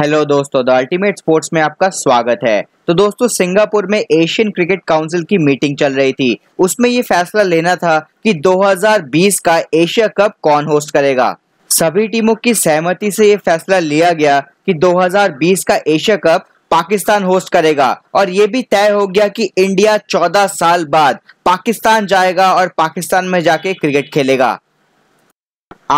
hello दोस्तों the ultimate sports में आपका स्वागत है तो दोस्तों सिंगापुर में एशियन क्रिकेट काउंसिल की मीटिंग चल रही थी उसमें ये फैसला लेना था कि 2020 का एशिया कप कौन होस्ट करेगा सभी टीमों की सहमति से ये फैसला लिया गया कि 2020 का एशिया कप पाकिस्तान होस्ट करेगा और ये भी तय हो गया कि इंडिया 14 साल बाद पाकिस्तान जाएगा और पाकिस्तान में जाके क्रिकेट खेलेगा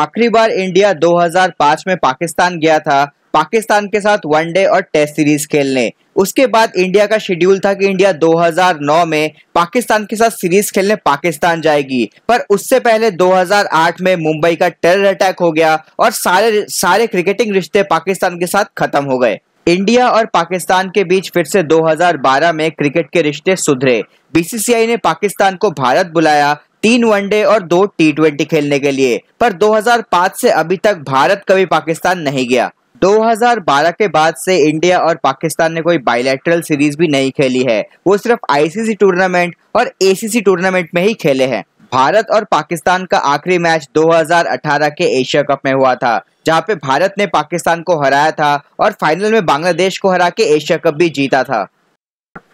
आखिरी बार इंडिया 2005 में पाकिस्तान गया था पाकिस्तान के साथ वनडे और टेस्ट सीरीज खेलने उसके बाद इंडिया का शेड्यूल था कि इंडिया 2009 में पाकिस्तान के साथ सीरीज खेलने पाकिस्तान जाएगी पर उससे पहले 2008 में मुंबई का टेरर अटैक हो गया और सारे सारे क्रिकेटिंग रिश्ते पाकिस्तान के साथ खत्म हो गए इंडिया और पाकिस्तान के बीच फिर से 2012 में क्रिकेट के रिश्ते सुधरे बीसीसीआई ने पाकिस्तान को भारत बुलाया तीन वनडे और दो टी ट्वेंटी खेलने के लिए पर 2005 से अभी तक भारत कभी पाकिस्तान नहीं गया 2012 के बाद से इंडिया और पाकिस्तान ने कोई बायलैटरल सीरीज भी नहीं खेली है वो सिर्फ आईसीसी टूर्नामेंट और एसीसी टूर्नामेंट में ही खेले हैं भारत और पाकिस्तान का आखिरी मैच 2018 के एशिया कप में हुआ था जहां पे भारत ने पाकिस्तान को हराया था और फाइनल में बांग्लादेश को हरा के एशिया कप भी जीता था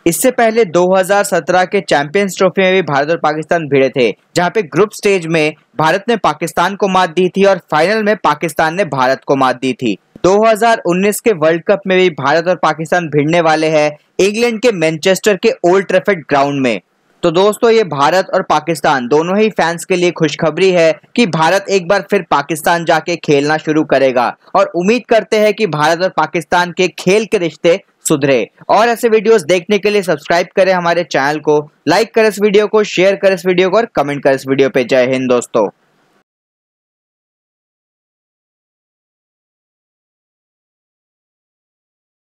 इससे पहले 2017 के चैंपियंस ट्रॉफी में भी भारत और पाकिस्तान भिड़े थे जहां पे ग्रुप स्टेज में भारत ने पाकिस्तान को मात दी थी और फाइनल में पाकिस्तान ने भारत को मात दी थी 2019 के वर्ल्ड कप में भी भारत और पाकिस्तान भिड़ने वाले हैं इंग्लैंड के मैनचेस्टर के ओल्ड ट्रेफेड ग्राउंड में तो दोस्तों ये भारत और पाकिस्तान दोनों ही फैंस के लिए खुशखबरी है कि भारत एक बार फिर पाकिस्तान जाके खेलना शुरू करेगा और उम्मीद करते हैं कि भारत और पाकिस्तान के खेल के रिश्ते सुधरे और ऐसे वीडियोस देखने के लिए सब्सक्राइब करें हमारे चैनल को लाइक करें इस वीडियो को शेयर करें इस वीडियो को और कमेंट करें इस वीडियो पे जय हिंद दोस्तों